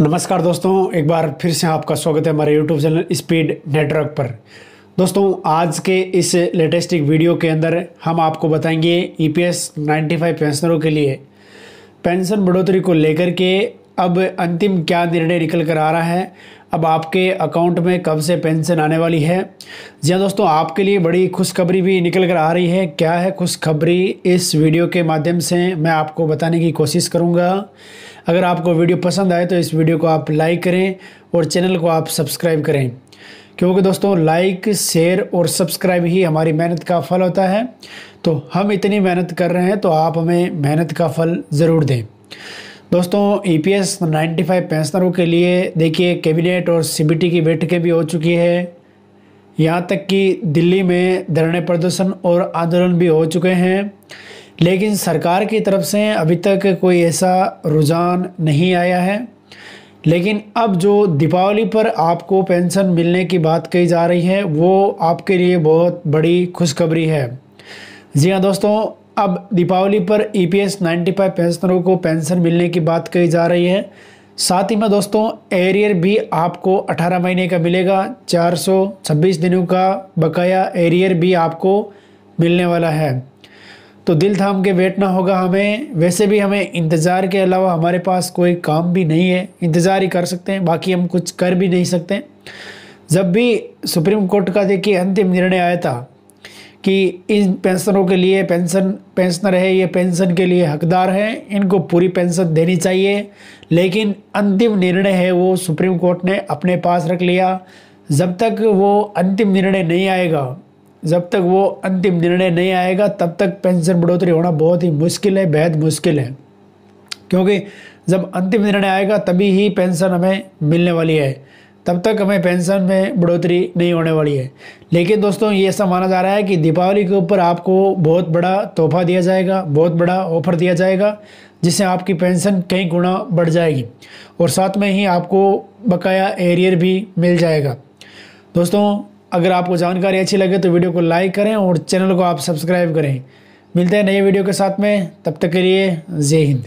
नमस्कार दोस्तों एक बार फिर से आपका स्वागत है हमारे यूट्यूब चैनल स्पीड नेटवर्क पर दोस्तों आज के इस लेटेस्टिक वीडियो के अंदर हम आपको बताएंगे E P S ninety five पेंशनरों के लिए पेंशन बढ़ोतरी को लेकर के अब अंतिम क्या निर्णय निकल कर आ रहा है अब आपके अकाउंट में कब से पेंशन आने वाली है जी हाँ दोस्तों आपके लिए बड़ी खुशखबरी भी निकल कर आ रही है क्या है खुशखबरी इस वीडियो के माध्यम से मैं आपको बताने की कोशिश करूँगा अगर आपको वीडियो पसंद आए तो इस वीडियो को आप लाइक करें और चैनल को आप सब्सक्राइब करें क्योंकि दोस्तों लाइक शेयर और सब्सक्राइब ही हमारी मेहनत का फल होता है तो हम इतनी मेहनत कर रहे हैं तो आप हमें मेहनत का फल ज़रूर दें दोस्तों E P S ninety five पेंशनरों के लिए देखिए कैबिनेट और सी बी टी की बैठकें भी हो चुकी है यहाँ तक कि दिल्ली में धरने प्रदर्शन और आंदोलन भी हो चुके हैं लेकिन सरकार की तरफ से अभी तक कोई ऐसा रुझान नहीं आया है लेकिन अब जो दीपावली पर आपको पेंशन मिलने की बात कही जा रही है वो आपके लिए बहुत बड़ी खुशखबरी है जी हाँ दोस्तों अब दीपावली पर E P S ninety five पेंशनरों को पेंशन मिलने की बात कही जा रही है साथ ही में दोस्तों एरियर भी आपको 18 महीने का मिलेगा 426 दिनों का बकाया एरियर भी आपको मिलने वाला है तो दिल थाम के बैठना होगा हमें वैसे भी हमें इंतज़ार के अलावा हमारे पास कोई काम भी नहीं है इंतज़ार ही कर सकते हैं बाकी हम कुछ कर भी नहीं सकते जब भी सुप्रीम कोर्ट का देखिए अंतिम निर्णय आया था कि इन पेंशनों के लिए पेंशन पेंशनर है ये पेंशन के लिए हकदार हैं इनको पूरी पेंशन देनी चाहिए लेकिन अंतिम निर्णय है वो सुप्रीम कोर्ट ने अपने पास रख लिया जब तक वो अंतिम निर्णय नहीं आएगा जब तक वो अंतिम निर्णय नहीं आएगा तब तक पेंशन बढ़ोतरी होना बहुत ही मुश्किल है बेहद मुश्किल है क्योंकि जब अंतिम निर्णय आएगा तभी ही पेंशन हमें मिलने वाली है तब तक हमें पेंशन में बढ़ोतरी नहीं होने वाली है लेकिन दोस्तों ये ऐसा माना जा रहा है कि दीपावली के ऊपर आपको बहुत बड़ा तोहफा दिया जाएगा बहुत बड़ा ऑफर दिया जाएगा जिससे आपकी पेंशन कई गुना बढ़ जाएगी और साथ में ही आपको बकाया एरियर भी मिल जाएगा दोस्तों अगर आपको जानकारी अच्छी लगे तो वीडियो को लाइक करें और चैनल को आप सब्सक्राइब करें मिलते हैं नए वीडियो के साथ में तब तक के लिए जय हिंद